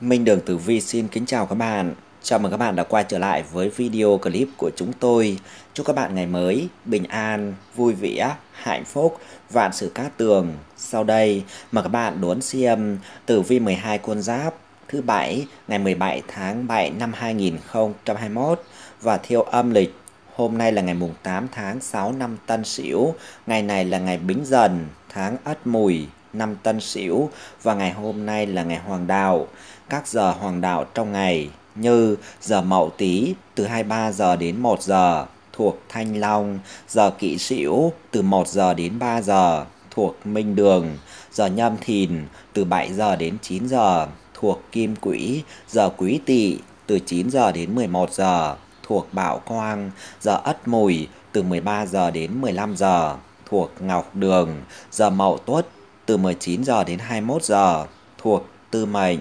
Minh Đường Tử Vi xin kính chào các bạn. Chào mừng các bạn đã quay trở lại với video clip của chúng tôi. Chúc các bạn ngày mới bình an, vui vẻ, hạnh phúc, vạn sự cát tường. Sau đây mời các bạn đón xem Tử Vi 12 con giáp thứ bảy ngày 17 tháng 7 năm 2021 và theo âm lịch Hôm nay là ngày mùng 8 tháng 6 năm Tân Sửu, ngày này là ngày Bính Dần, tháng Ất Mùi, năm Tân Sửu và ngày hôm nay là ngày Hoàng Đạo các giờ hoàng đạo trong ngày như giờ Mậu Tý từ 23 giờ đến 1 giờ thuộc Thanh Long, giờ kỵ Sửu từ 1 giờ đến 3 giờ thuộc Minh Đường, giờ Nhâm Thìn từ 7 giờ đến 9 giờ thuộc Kim Quỹ, giờ Quý Tỵ từ 9 giờ đến 11 giờ thuộc Bảo Quang, giờ Ất Mùi từ 13 giờ đến 15 giờ thuộc Ngọc Đường, giờ Mậu Tuất từ 19 giờ đến 21 giờ thuộc Tư Mệnh.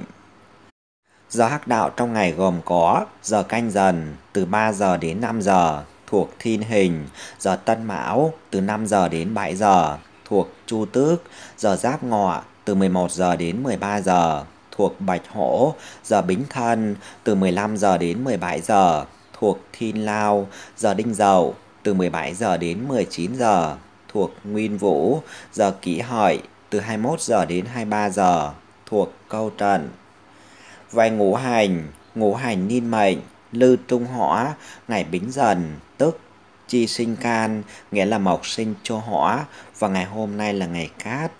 Giờ hắc đạo trong ngày gồm có giờ canh dần từ 3 giờ đến 5 giờ thuộc thiên hình, giờ tân mão từ 5 giờ đến 7 giờ thuộc chu tước, giờ giáp ngọ từ 11 giờ đến 13 giờ thuộc bạch hổ, giờ bính thân từ 15 giờ đến 17 giờ thuộc thiên lao, giờ đinh dậu từ 17 giờ đến 19 giờ thuộc nguyên vũ, giờ kỷ hợi từ 21 giờ đến 23 giờ thuộc câu trận vài ngũ hành, ngũ hành niên mệnh, lưu trung hỏa, ngày bính dần, tức chi sinh can, nghĩa là mộc sinh cho hỏa, và ngày hôm nay là ngày cát.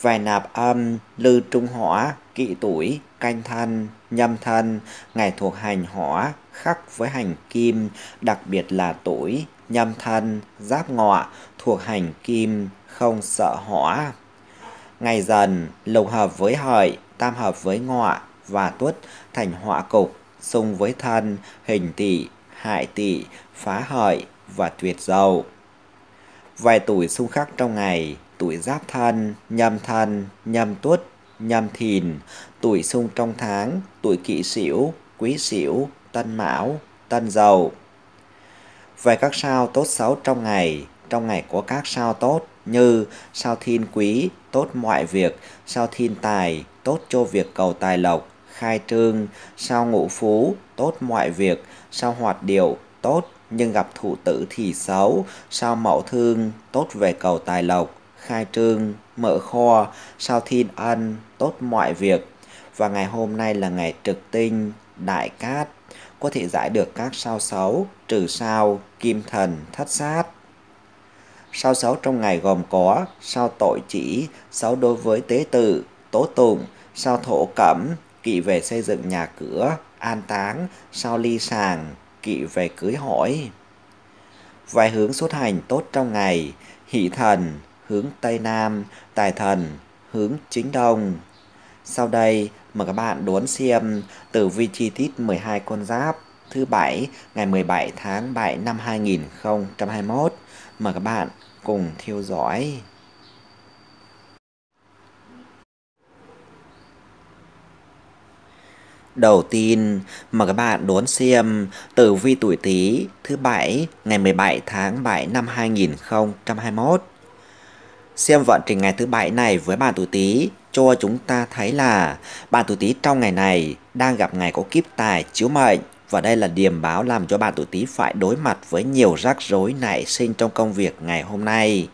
Vài nạp âm, lưu trung hỏa, kỵ tuổi, canh thân, nhâm thân, ngày thuộc hành hỏa, khắc với hành kim, đặc biệt là tuổi, nhâm thân, giáp ngọ, thuộc hành kim, không sợ hỏa. Ngày dần, lục hợp với hợi, tam hợp với ngọ, và tuất thành họa cục, xung với thân, hình tỵ, hại tỵ, phá hợi và tuyệt dầu Vài tuổi xung khắc trong ngày, tuổi giáp thân, nhâm thân, nhâm tuất, nhâm thìn, tuổi xung trong tháng, tuổi kỵ sửu, quý sửu, tân mão, tân dậu. Về các sao tốt xấu trong ngày, trong ngày có các sao tốt như sao thiên quý, tốt mọi việc, sao thiên tài, tốt cho việc cầu tài lộc, khai trương, sao ngũ phú, tốt mọi việc, sao hoạt điệu, tốt, nhưng gặp thủ tử thì xấu, sao mẫu thương, tốt về cầu tài lộc, khai trương, mở kho, sao thiên ân, tốt mọi việc. Và ngày hôm nay là ngày trực tinh, đại cát, có thể giải được các sao xấu, trừ sao, kim thần, thất sát. Sao xấu trong ngày gồm có sao tội chỉ, xấu đối với tế tự, tố tụng, sao thổ cẩm, kỵ về xây dựng nhà cửa, an táng, sau ly sàng, kỵ về cưới hỏi. Vài hướng xuất hành tốt trong ngày, hỷ thần, hướng Tây Nam, tài thần, hướng Chính Đông. Sau đây, mời các bạn đón xem tử vi chi tiết 12 con giáp thứ Bảy ngày 17 tháng 7 năm 2021. Mời các bạn cùng theo dõi. Đầu tiên, mà các bạn đón xem tử vi tuổi Tý thứ bảy ngày 17 tháng 7 năm 2021. Xem vận trình ngày thứ bảy này với bạn tuổi Tý cho chúng ta thấy là bạn tuổi Tý trong ngày này đang gặp ngày có kiếp tài chiếu mệnh và đây là điểm báo làm cho bạn tuổi Tý phải đối mặt với nhiều rắc rối nảy sinh trong công việc ngày hôm nay.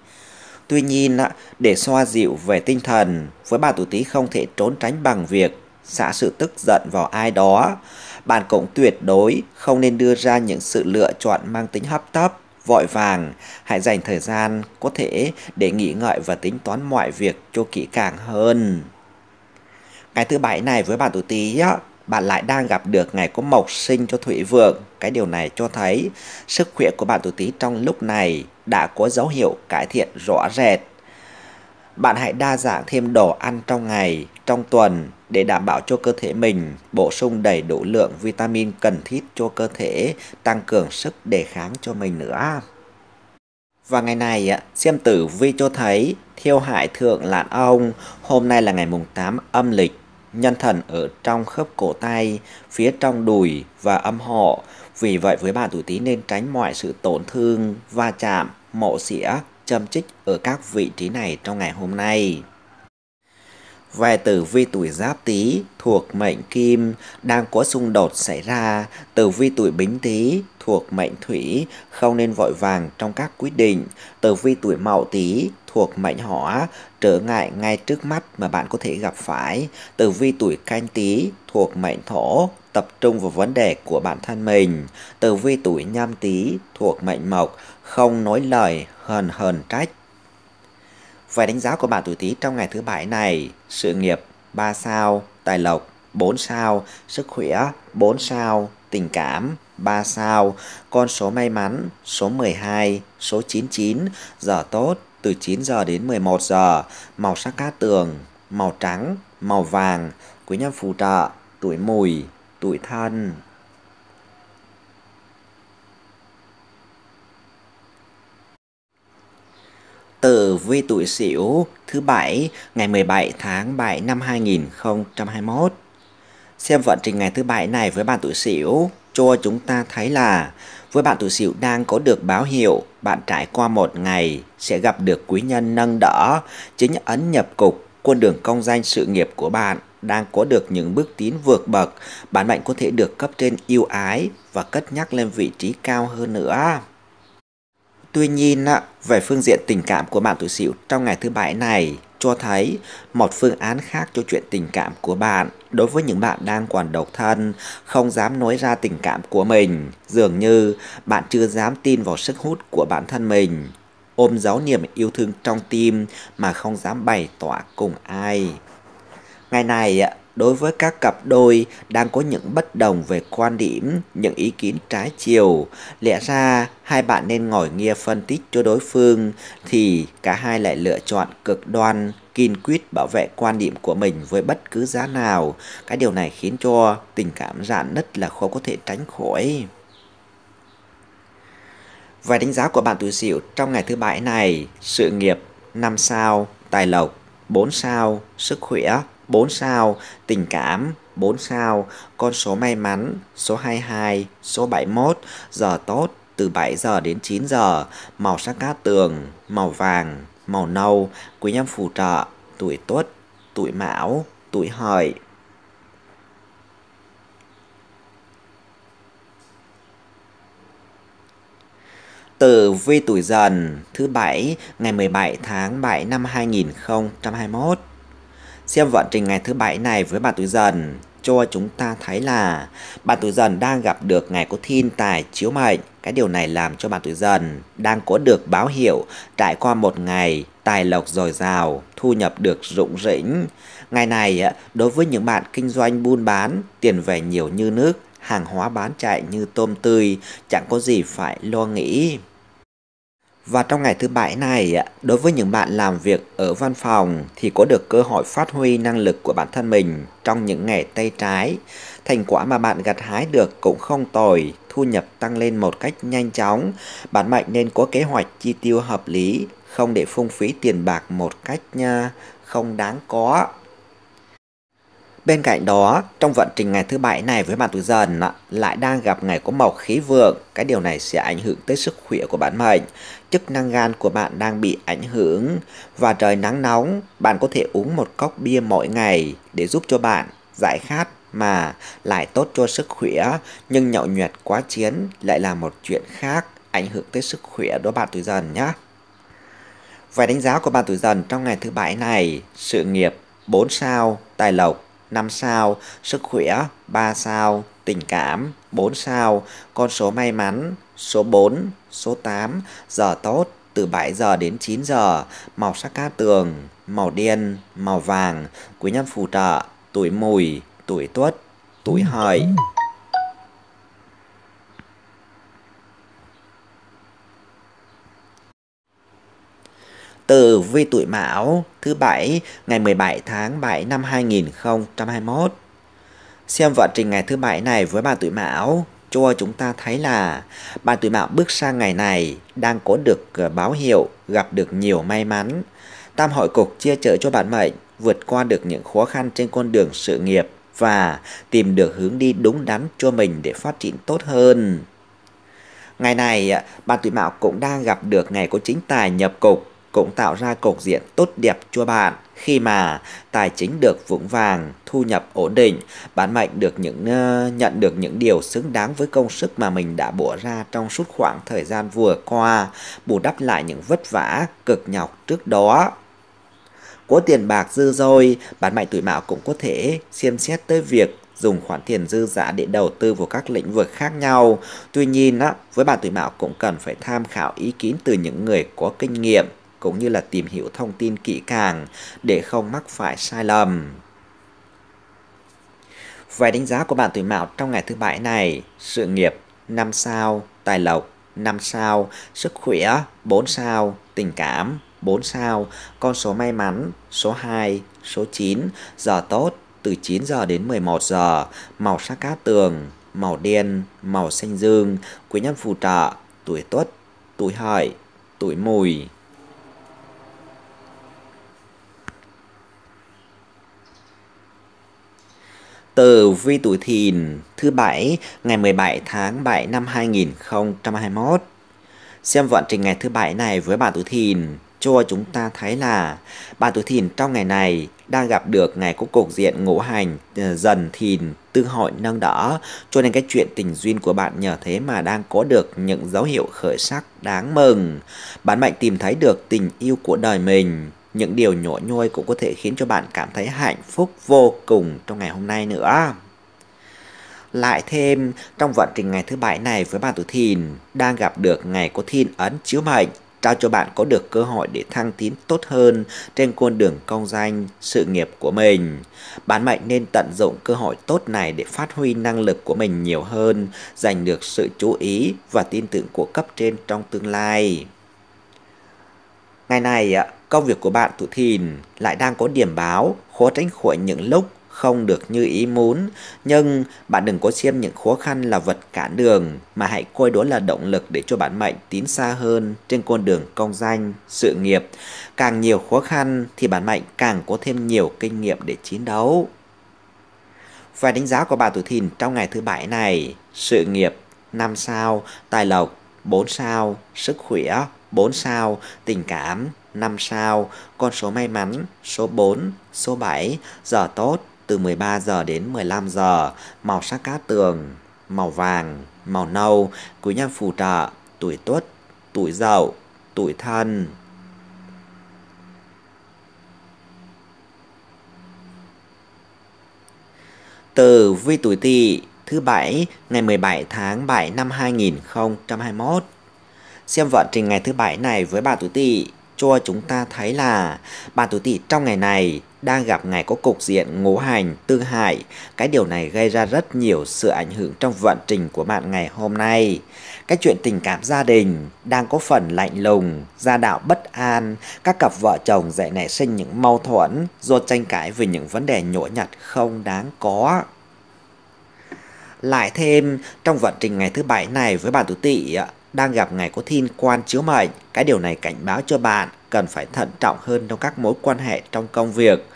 Tuy nhiên, để xoa dịu về tinh thần, với bạn tuổi Tý không thể trốn tránh bằng việc xả sự tức giận vào ai đó. Bạn cũng tuyệt đối không nên đưa ra những sự lựa chọn mang tính hấp tấp, vội vàng. Hãy dành thời gian có thể để nghĩ ngợi và tính toán mọi việc cho kỹ càng hơn. Ngày thứ bảy này với bạn tuổi Tý á, bạn lại đang gặp được ngày có mộc sinh cho Thủy Vượng. Cái điều này cho thấy sức khỏe của bạn tuổi Tý trong lúc này đã có dấu hiệu cải thiện rõ rệt. Bạn hãy đa dạng thêm đồ ăn trong ngày, trong tuần để đảm bảo cho cơ thể mình bổ sung đầy đủ lượng vitamin cần thiết cho cơ thể, tăng cường sức đề kháng cho mình nữa. Và ngày này, xem tử vi cho thấy thiêu hại thượng lạn ông, hôm nay là ngày mùng 8 âm lịch, nhân thần ở trong khớp cổ tay, phía trong đùi và âm hộ. Vì vậy với bạn tuổi tí nên tránh mọi sự tổn thương, va chạm, mộ xỉa, châm chích ở các vị trí này trong ngày hôm nay. Về tử vi tuổi giáp tý thuộc mệnh kim đang có xung đột xảy ra, tử vi tuổi bính tý thuộc mệnh thủy không nên vội vàng trong các quyết định, tử vi tuổi mậu tý thuộc mệnh hỏa trở ngại ngay trước mắt mà bạn có thể gặp phải, tử vi tuổi canh tý thuộc mệnh thổ tập trung vào vấn đề của bản thân mình. Tử vi tuổi nhâm tý thuộc mệnh mộc, không nói lời hờn hờn trách. Về đánh giá của bạn tuổi Tý trong ngày thứ bảy này, sự nghiệp 3 sao, tài lộc 4 sao, sức khỏe 4 sao, tình cảm 3 sao, con số may mắn số 12, số 99, giờ tốt từ 9 giờ đến 11 giờ, màu sắc cát tường, màu trắng, màu vàng, quý nhân phù trợ, tuổi mùi, tuổi thân. tử vi tuổi Sửu thứ bảy ngày 17 tháng 7 năm 2021. Xem vận trình ngày thứ bảy này với bạn tuổi Sửu cho chúng ta thấy là với bạn tuổi Sửu đang có được báo hiệu bạn trải qua một ngày sẽ gặp được quý nhân nâng đỡ, chính ấn nhập cục, quân đường công danh sự nghiệp của bạn đang có được những bước tiến vượt bậc, bạn mệnh có thể được cấp trên yêu ái và cất nhắc lên vị trí cao hơn nữa. Tuy nhiên, về phương diện tình cảm của bạn tuổi Sửu trong ngày thứ bảy này cho thấy một phương án khác cho chuyện tình cảm của bạn đối với những bạn đang còn độc thân, không dám nói ra tình cảm của mình. Dường như bạn chưa dám tin vào sức hút của bản thân mình, ôm giấu niềm yêu thương trong tim mà không dám bày tỏ cùng ai. Ngày này, đối với các cặp đôi đang có những bất đồng về quan điểm, những ý kiến trái chiều. Lẽ ra hai bạn nên ngồi nghe phân tích cho đối phương thì cả hai lại lựa chọn cực đoan kiên quyết bảo vệ quan điểm của mình với bất cứ giá nào. Cái điều này khiến cho tình cảm rạn nứt là khó có thể tránh khỏi. Vài đánh giá của bạn tuổi Sửu trong ngày thứ bảy này, sự nghiệp 5 sao, tài lộc 4 sao, sức khỏe 4 sao, tình cảm 4 sao, con số may mắn, số 22, số 71, giờ tốt từ 7 giờ đến 9 giờ, màu sắc cát tường, màu vàng, màu nâu, quý nhân phù trợ, tuổi tuất, tuổi mão, tuổi hợi. Tử vi tuổi dần thứ bảy ngày 17 tháng 7 năm 2021 Xem vận trình ngày thứ bảy này với bạn tuổi dần cho chúng ta thấy là bạn tuổi dần đang gặp được ngày có thiên tài chiếu mệnh. Cái điều này làm cho bạn tuổi dần đang có được báo hiệu trải qua một ngày tài lộc dồi dào, thu nhập được rụng rĩnh. Ngày này, đối với những bạn kinh doanh buôn bán, tiền về nhiều như nước, hàng hóa bán chạy như tôm tươi, chẳng có gì phải lo nghĩ. Và trong ngày thứ bảy này, đối với những bạn làm việc ở văn phòng thì có được cơ hội phát huy năng lực của bản thân mình trong những ngày tay trái. Thành quả mà bạn gặt hái được cũng không tồi, thu nhập tăng lên một cách nhanh chóng. Bạn mạnh nên có kế hoạch chi tiêu hợp lý, không để phung phí tiền bạc một cách nha không đáng có. Bên cạnh đó, trong vận trình ngày thứ bảy này với bạn tuổi dần lại đang gặp ngày có màu khí vượng, cái điều này sẽ ảnh hưởng tới sức khỏe của bạn mệnh. Chức năng gan của bạn đang bị ảnh hưởng và trời nắng nóng, bạn có thể uống một cốc bia mỗi ngày để giúp cho bạn giải khát mà lại tốt cho sức khỏe, nhưng nhậu nhẹt quá chiến lại là một chuyện khác ảnh hưởng tới sức khỏe của bạn tuổi dần nhé. Vài đánh giá của bạn tuổi dần trong ngày thứ bảy này, sự nghiệp 4 sao, tài lộc 5 sao, sức khỏe 3 sao, tình cảm 4 sao, con số may mắn số 4, số 8, giờ tốt từ 7 giờ đến 9 giờ, màu sắc cát tường, màu đen, màu vàng, quý nhân phù trợ, tuổi mùi, tuổi tuất, tuổi hợi. tử vi tuổi Mão thứ Bảy ngày 17 tháng 7 năm 2021. Xem vận trình ngày thứ Bảy này với bà tuổi Mão cho chúng ta thấy là bạn tuổi Mão bước sang ngày này đang có được ờ, báo hiệu gặp được nhiều may mắn. Tam hội cục chia trợ cho bạn mệnh vượt qua được những khó khăn trên con đường sự nghiệp và tìm được hướng đi đúng đắn cho mình để phát triển tốt hơn. Ngày này, ờ, bạn tuổi Mão cũng đang gặp được ngày có chính tài nhập cục cũng tạo ra cục diện tốt đẹp cho bạn khi mà tài chính được vững vàng, thu nhập ổn định, bản mệnh được những ờ, nhận được những điều xứng đáng với công sức mà mình đã bỏ ra trong suốt khoảng thời gian vừa qua, bù đắp lại những vất vả, cực nhọc trước đó. Có tiền bạc dư rồi, bản mệnh tuổi mão cũng có thể xem xét tới việc dùng khoản tiền dư giả để đầu tư vào các lĩnh vực khác nhau. Tuy nhiên, á, với bạn tuổi mão cũng cần phải tham khảo ý kiến từ những người có kinh nghiệm cũng như là tìm hiểu thông tin kỹ càng để không mắc phải sai lầm. Về đánh giá của bạn tuổi Mão trong ngày thứ bảy này, sự nghiệp 5 sao, tài lộc 5 sao, sức khỏe 4 sao, tình cảm 4 sao, con số may mắn số 2, số 9, giờ tốt từ 9 giờ đến 11 giờ, màu sắc cát tường, màu đen, màu xanh dương, quý nhân phù trợ, tuổi tuất, tuổi hợi, tuổi mùi. Tử vi tuổi thìn thứ bảy ngày 17 tháng 7 năm 2021. Xem vận trình ngày thứ bảy này với bạn tuổi thìn cho chúng ta thấy là bạn tuổi thìn trong ngày này đang gặp được ngày có cục diện ngũ hành ờ, dần thìn tương hội nâng đỡ cho nên cái chuyện tình duyên của bạn nhờ thế mà đang có được những dấu hiệu khởi sắc đáng mừng bạn mạnh tìm thấy được tình yêu của đời mình những điều nhỏ nhoi cũng có thể khiến cho bạn cảm thấy hạnh phúc vô cùng trong ngày hôm nay nữa. Lại thêm, trong vận trình ngày thứ bảy này với bạn tuổi thìn, đang gặp được ngày có thiên ấn chiếu mệnh, trao cho bạn có được cơ hội để thăng tiến tốt hơn trên con đường công danh, sự nghiệp của mình. Bạn mệnh nên tận dụng cơ hội tốt này để phát huy năng lực của mình nhiều hơn, giành được sự chú ý và tin tưởng của cấp trên trong tương lai. Ngày này ạ, công việc của bạn tuổi thìn lại đang có điểm báo khó tránh khỏi những lúc không được như ý muốn, nhưng bạn đừng có xem những khó khăn là vật cản đường mà hãy coi đó là động lực để cho bản mệnh tiến xa hơn trên con đường công danh, sự nghiệp. Càng nhiều khó khăn thì bản mệnh càng có thêm nhiều kinh nghiệm để chiến đấu. Và đánh giá của bạn tuổi thìn trong ngày thứ bảy này, sự nghiệp 5 sao, tài lộc 4 sao, sức khỏe 4 sao, tình cảm 5 sao, con số may mắn số 4, số 7, giờ tốt từ 13 giờ đến 15 giờ, màu sắc cát tường, màu vàng, màu nâu, quý nhân phù trợ, tuổi tuất, tuổi dậu, tuổi thân. Từ vi tuổi tỵ thứ bảy ngày 17 tháng 7 năm 2021. Xem vận trình ngày thứ bảy này với bà tuổi tỵ cho chúng ta thấy là bà tuổi tỵ trong ngày này đang gặp ngày có cục diện ngũ hành tương hại. Cái điều này gây ra rất nhiều sự ảnh hưởng trong vận trình của bạn ngày hôm nay. Cái chuyện tình cảm gia đình đang có phần lạnh lùng, gia đạo bất an, các cặp vợ chồng dễ nảy sinh những mâu thuẫn do tranh cãi về những vấn đề nhỏ nhặt không đáng có. Lại thêm, trong vận trình ngày thứ bảy này với bà tuổi tỵ đang gặp ngày có thiên quan chiếu mệnh. Cái điều này cảnh báo cho bạn cần phải thận trọng hơn trong các mối quan hệ trong công việc.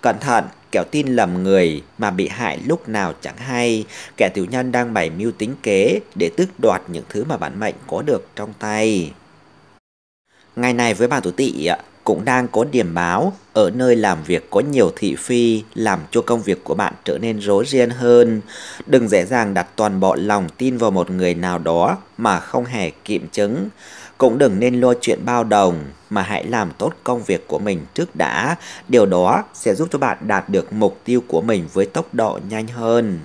Cẩn thận, kẻo tin lầm người mà bị hại lúc nào chẳng hay. Kẻ tiểu nhân đang bày mưu tính kế để tước đoạt những thứ mà bản mệnh có được trong tay. Ngày này với bà tuổi tỵ cũng đang có điểm báo ở nơi làm việc có nhiều thị phi làm cho công việc của bạn trở nên rối ren hơn. Đừng dễ dàng đặt toàn bộ lòng tin vào một người nào đó mà không hề kiểm chứng. Cũng đừng nên lo chuyện bao đồng mà hãy làm tốt công việc của mình trước đã. Điều đó sẽ giúp cho bạn đạt được mục tiêu của mình với tốc độ nhanh hơn.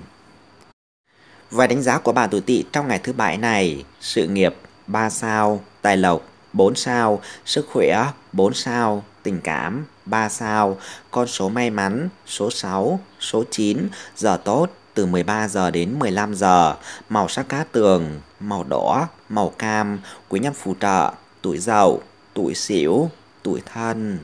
vài đánh giá của bạn tuổi tỵ trong ngày thứ bảy này, sự nghiệp 3 sao, tài lộc 4 sao, sức khỏe 4 sao, tình cảm 3 sao, con số may mắn số 6, số 9, giờ tốt từ 13 giờ đến 15 giờ, màu sắc cá tường, màu đỏ, màu cam, quý nhân phù trợ, tuổi dậu, tuổi xỉu, tuổi thân.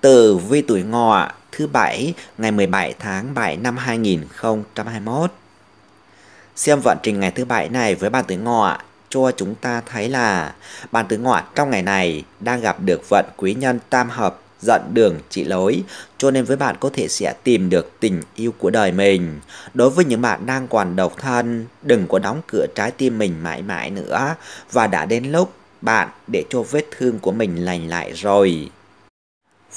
từ vi tuổi ngọ thứ bảy ngày 17 tháng 7 năm 2021 Xem vận trình ngày thứ bảy này với bàn tứ ngọ cho chúng ta thấy là bàn tứ ngọ trong ngày này đang gặp được vận quý nhân tam hợp dẫn đường chỉ lối cho nên với bạn có thể sẽ tìm được tình yêu của đời mình đối với những bạn đang còn độc thân đừng có đóng cửa trái tim mình mãi mãi nữa và đã đến lúc bạn để cho vết thương của mình lành lại rồi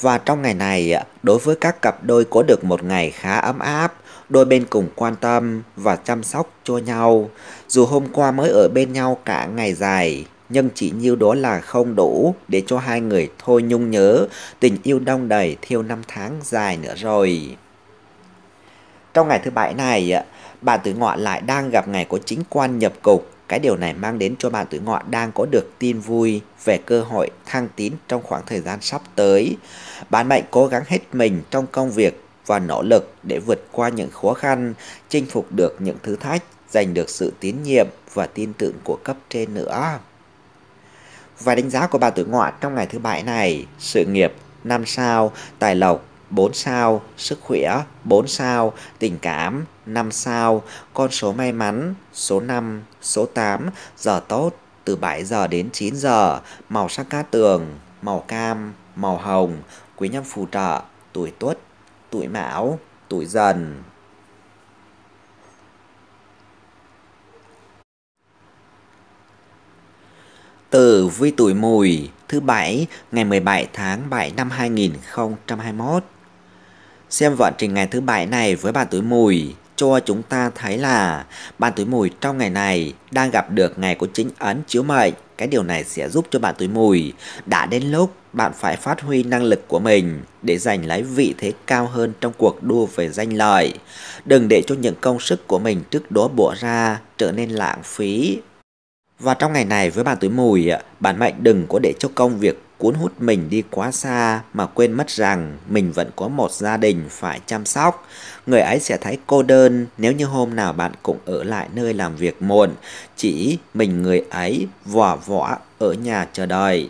và trong ngày này đối với các cặp đôi có được một ngày khá ấm áp đôi bên cùng quan tâm và chăm sóc cho nhau. Dù hôm qua mới ở bên nhau cả ngày dài, nhưng chỉ như đó là không đủ để cho hai người thôi nhung nhớ tình yêu đông đầy thiêu năm tháng dài nữa rồi. Trong ngày thứ bảy này, bà Tử Ngọ lại đang gặp ngày của chính quan nhập cục. Cái điều này mang đến cho bà Tử Ngọ đang có được tin vui về cơ hội thăng tín trong khoảng thời gian sắp tới. Bạn mệnh cố gắng hết mình trong công việc và nỗ lực để vượt qua những khó khăn, chinh phục được những thử thách, giành được sự tín nhiệm và tin tưởng của cấp trên nữa. Và đánh giá của bà tuổi ngọ trong ngày thứ bảy này, sự nghiệp 5 sao, tài lộc 4 sao, sức khỏe 4 sao, tình cảm 5 sao, con số may mắn số 5, số 8, giờ tốt từ 7 giờ đến 9 giờ, màu sắc cát tường, màu cam, màu hồng, quý nhân phù trợ, tuổi tuất tuổi mão, tuổi dần. Tử vi tuổi mùi thứ bảy ngày 17 tháng 7 năm 2021. Xem vận trình ngày thứ bảy này với bạn tuổi mùi cho chúng ta thấy là bạn tuổi mùi trong ngày này đang gặp được ngày của chính ấn chiếu mệnh cái điều này sẽ giúp cho bạn túi mùi. Đã đến lúc bạn phải phát huy năng lực của mình để giành lấy vị thế cao hơn trong cuộc đua về danh lợi. Đừng để cho những công sức của mình trước đó bỏ ra trở nên lãng phí. Và trong ngày này với bạn túi mùi, bạn mệnh đừng có để cho công việc cuốn hút mình đi quá xa mà quên mất rằng mình vẫn có một gia đình phải chăm sóc. Người ấy sẽ thấy cô đơn nếu như hôm nào bạn cũng ở lại nơi làm việc muộn, chỉ mình người ấy vò võ ở nhà chờ đợi.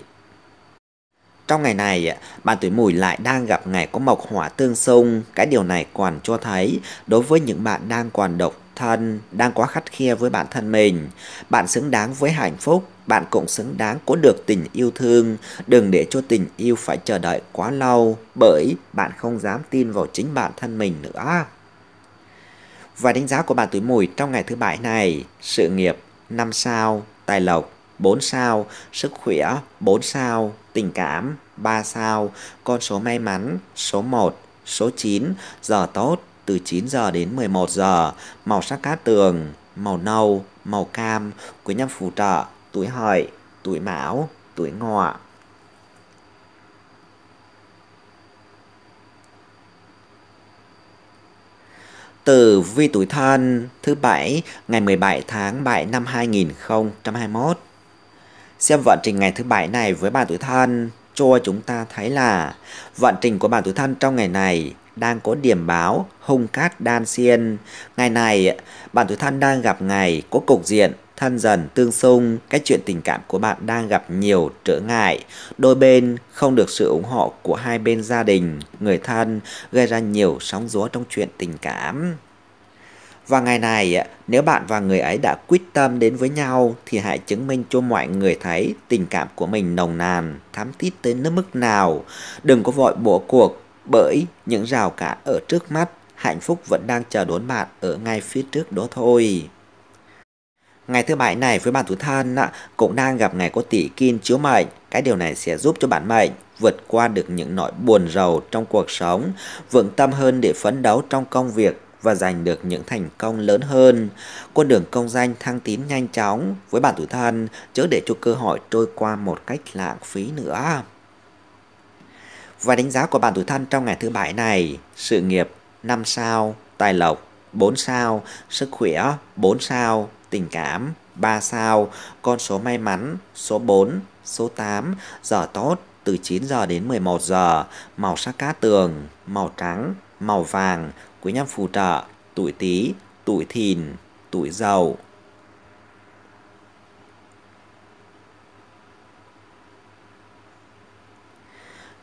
Trong ngày này, bạn tuổi mùi lại đang gặp ngày có mộc hỏa tương xung, cái điều này còn cho thấy đối với những bạn đang còn độc thân, đang quá khắt khe với bản thân mình, bạn xứng đáng với hạnh phúc bạn cũng xứng đáng có được tình yêu thương. Đừng để cho tình yêu phải chờ đợi quá lâu, bởi bạn không dám tin vào chính bản thân mình nữa. Và đánh giá của bạn tuổi mùi trong ngày thứ bảy này, sự nghiệp 5 sao, tài lộc 4 sao, sức khỏe 4 sao, tình cảm 3 sao, con số may mắn số 1, số 9, giờ tốt từ 9 giờ đến 11 giờ, màu sắc cá tường, màu nâu, màu cam, quý nhân phù trợ tuổi hợi, tuổi mão, tuổi ngọ. từ vi tuổi thân thứ bảy ngày 17 tháng 7 năm 2021. Xem vận trình ngày thứ bảy này với bạn tuổi thân cho chúng ta thấy là vận trình của bạn tuổi thân trong ngày này đang có điểm báo hung cát đan xiên. Ngày này, bạn tuổi thân đang gặp ngày có cục diện Thân dần tương xung, cái chuyện tình cảm của bạn đang gặp nhiều trở ngại. Đôi bên không được sự ủng hộ của hai bên gia đình, người thân gây ra nhiều sóng gió trong chuyện tình cảm. Và ngày này, nếu bạn và người ấy đã quyết tâm đến với nhau thì hãy chứng minh cho mọi người thấy tình cảm của mình nồng nàn, thắm thiết tới nước mức nào. Đừng có vội bỏ cuộc bởi những rào cản ở trước mắt, hạnh phúc vẫn đang chờ đón bạn ở ngay phía trước đó thôi. Ngày thứ bảy này với bạn thủ thân cũng đang gặp ngày có tỷ kim chiếu mệnh. Cái điều này sẽ giúp cho bạn mệnh vượt qua được những nỗi buồn rầu trong cuộc sống, vững tâm hơn để phấn đấu trong công việc và giành được những thành công lớn hơn. Con đường công danh thăng tiến nhanh chóng với bản thủ thân, chớ để cho cơ hội trôi qua một cách lãng phí nữa. Và đánh giá của bản thủ thân trong ngày thứ bảy này, sự nghiệp 5 sao, tài lộc 4 sao, sức khỏe 4 sao, tình cảm 3 sao, con số may mắn số 4, số 8, giờ tốt từ 9 giờ đến 11 giờ, màu sắc cá tường, màu trắng, màu vàng, quý nhân phù trợ, tuổi Tý, tuổi Thìn, tuổi Dậu.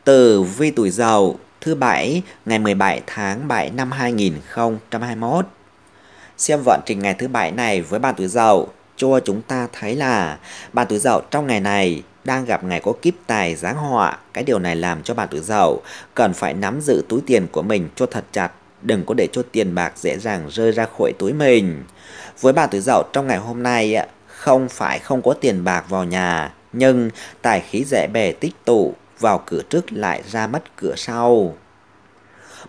từ vi tuổi Dậu thứ bảy ngày 17 tháng 7 năm 2021 Xem vận trình ngày thứ bảy này với bạn tuổi dậu cho chúng ta thấy là bạn tuổi dậu trong ngày này đang gặp ngày có kíp tài giáng họa. Cái điều này làm cho bạn tuổi dậu cần phải nắm giữ túi tiền của mình cho thật chặt, đừng có để cho tiền bạc dễ dàng rơi ra khỏi túi mình. Với bạn tuổi dậu trong ngày hôm nay không phải không có tiền bạc vào nhà, nhưng tài khí dễ bề tích tụ vào cửa trước lại ra mất cửa sau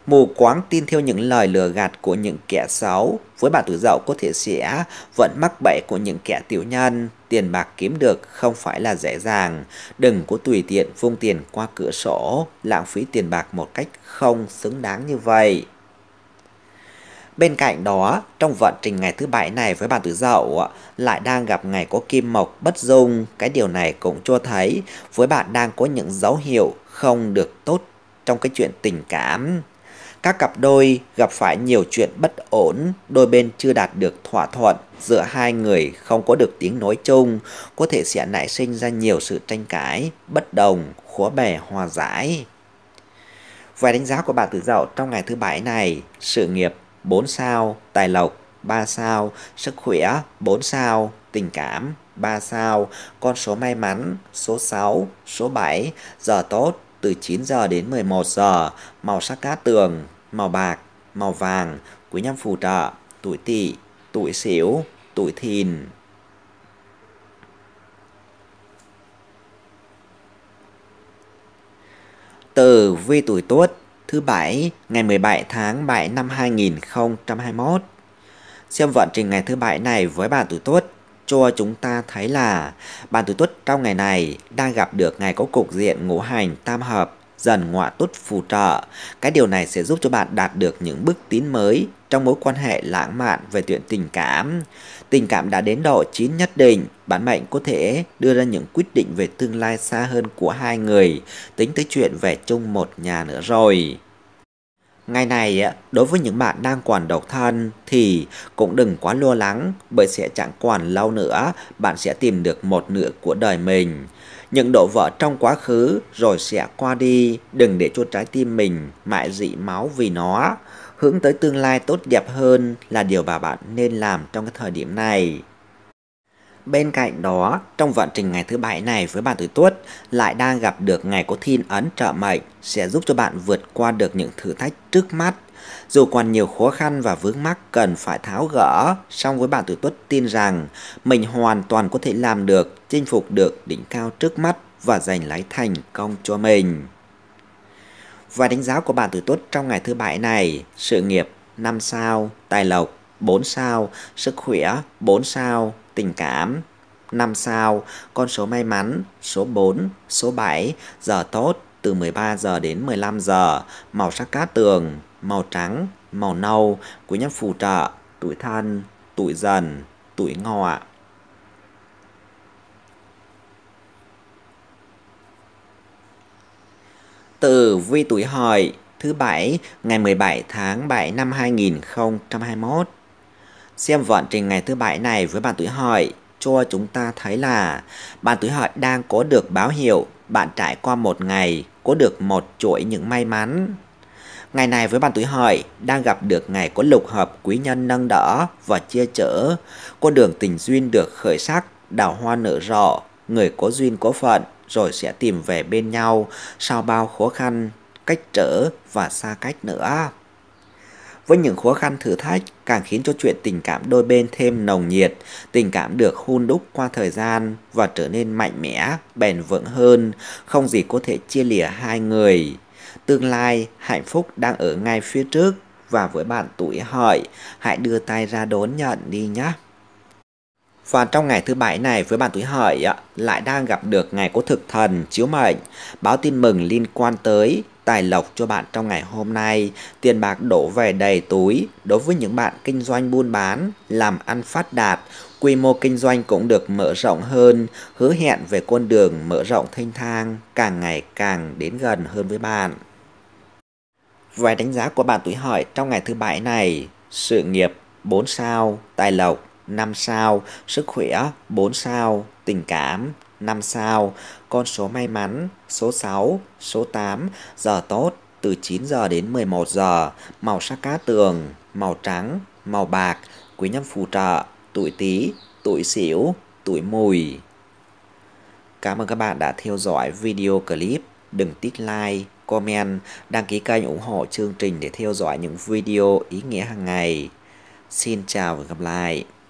mù quáng tin theo những lời lừa gạt của những kẻ xấu. Với bà tuổi dậu có thể sẽ vẫn mắc bẫy của những kẻ tiểu nhân, tiền bạc kiếm được không phải là dễ dàng. Đừng có tùy tiện vung tiền qua cửa sổ, lãng phí tiền bạc một cách không xứng đáng như vậy. Bên cạnh đó, trong vận trình ngày thứ bảy này với bạn tử dậu lại đang gặp ngày có kim mộc bất dung. Cái điều này cũng cho thấy với bạn đang có những dấu hiệu không được tốt trong cái chuyện tình cảm các cặp đôi gặp phải nhiều chuyện bất ổn, đôi bên chưa đạt được thỏa thuận, giữa hai người không có được tiếng nói chung, có thể sẽ nảy sinh ra nhiều sự tranh cãi, bất đồng, khó bè hòa giải. vài đánh giá của bạn tử dậu trong ngày thứ bảy này, sự nghiệp 4 sao, tài lộc 3 sao, sức khỏe 4 sao, tình cảm 3 sao, con số may mắn số 6, số 7, giờ tốt từ 9 giờ đến 11 giờ, màu sắc cát tường màu bạc, màu vàng của nhằm phù trợ, tuổi tỵ, tuổi sửu, tuổi thìn. Từ vi tuổi Tuất thứ bảy ngày 17 tháng 7 năm 2021. Xem vận trình ngày thứ bảy này với bạn tuổi Tuất cho chúng ta thấy là bạn tuổi Tuất trong ngày này đang gặp được ngày có cục diện ngũ hành tam hợp dần ngọa tốt phù trợ. Cái điều này sẽ giúp cho bạn đạt được những bước tiến mới trong mối quan hệ lãng mạn về chuyện tình cảm. Tình cảm đã đến độ chín nhất định, bản mệnh có thể đưa ra những quyết định về tương lai xa hơn của hai người, tính tới chuyện về chung một nhà nữa rồi. Ngày này, đối với những bạn đang còn độc thân thì cũng đừng quá lo lắng bởi sẽ chẳng còn lâu nữa bạn sẽ tìm được một nửa của đời mình. Những đổ vỡ trong quá khứ rồi sẽ qua đi, đừng để cho trái tim mình mãi dị máu vì nó. Hướng tới tương lai tốt đẹp hơn là điều mà bạn nên làm trong cái thời điểm này. Bên cạnh đó, trong vận trình ngày thứ bảy này với bạn tuổi tuất lại đang gặp được ngày có thiên ấn trợ mệnh sẽ giúp cho bạn vượt qua được những thử thách trước mắt. Dù còn nhiều khó khăn và vướng mắc cần phải tháo gỡ, song với bạn tuổi tuất tin rằng mình hoàn toàn có thể làm được, chinh phục được đỉnh cao trước mắt và giành lấy thành công cho mình. Và đánh giá của bạn tuổi tuất trong ngày thứ bảy này, sự nghiệp 5 sao, tài lộc 4 sao, sức khỏe 4 sao, tình cảm. 5 sao, con số may mắn, số 4, số 7, giờ tốt từ 13 giờ đến 15 giờ, màu sắc cát tường, màu trắng, màu nâu, quý nhân phù trợ, tuổi thân, tuổi dần, tuổi ngọ. từ vi tuổi hợi thứ bảy ngày 17 tháng 7 năm 2021 Xem vận trình ngày thứ bảy này với bạn tuổi hợi cho chúng ta thấy là bạn tuổi hợi đang có được báo hiệu bạn trải qua một ngày có được một chuỗi những may mắn. Ngày này với bạn tuổi hợi đang gặp được ngày có lục hợp quý nhân nâng đỡ và chia chở, con đường tình duyên được khởi sắc, đào hoa nở rộ, người có duyên có phận rồi sẽ tìm về bên nhau sau bao khó khăn, cách trở và xa cách nữa. Với những khó khăn thử thách càng khiến cho chuyện tình cảm đôi bên thêm nồng nhiệt, tình cảm được hôn đúc qua thời gian và trở nên mạnh mẽ, bền vững hơn, không gì có thể chia lìa hai người. Tương lai, hạnh phúc đang ở ngay phía trước và với bạn tuổi hợi, hãy đưa tay ra đón nhận đi nhé. Và trong ngày thứ bảy này với bạn tuổi hợi lại đang gặp được ngày có thực thần chiếu mệnh, báo tin mừng liên quan tới tài lộc cho bạn trong ngày hôm nay, tiền bạc đổ về đầy túi. Đối với những bạn kinh doanh buôn bán, làm ăn phát đạt, quy mô kinh doanh cũng được mở rộng hơn, hứa hẹn về con đường mở rộng thanh thang càng ngày càng đến gần hơn với bạn. Vài đánh giá của bạn tuổi hợi trong ngày thứ bảy này, sự nghiệp 4 sao, tài lộc 5 sao, sức khỏe 4 sao, tình cảm 5 sao, con số may mắn, số 6, số 8, giờ tốt từ 9 giờ đến 11 giờ, màu sắc cá tường, màu trắng, màu bạc, quý nhân phù trợ, tuổi Tý, tuổi Sửu, tuổi Mùi. Cảm ơn các bạn đã theo dõi video clip. Đừng tích like, comment, đăng ký kênh ủng hộ chương trình để theo dõi những video ý nghĩa hàng ngày. Xin chào và gặp lại.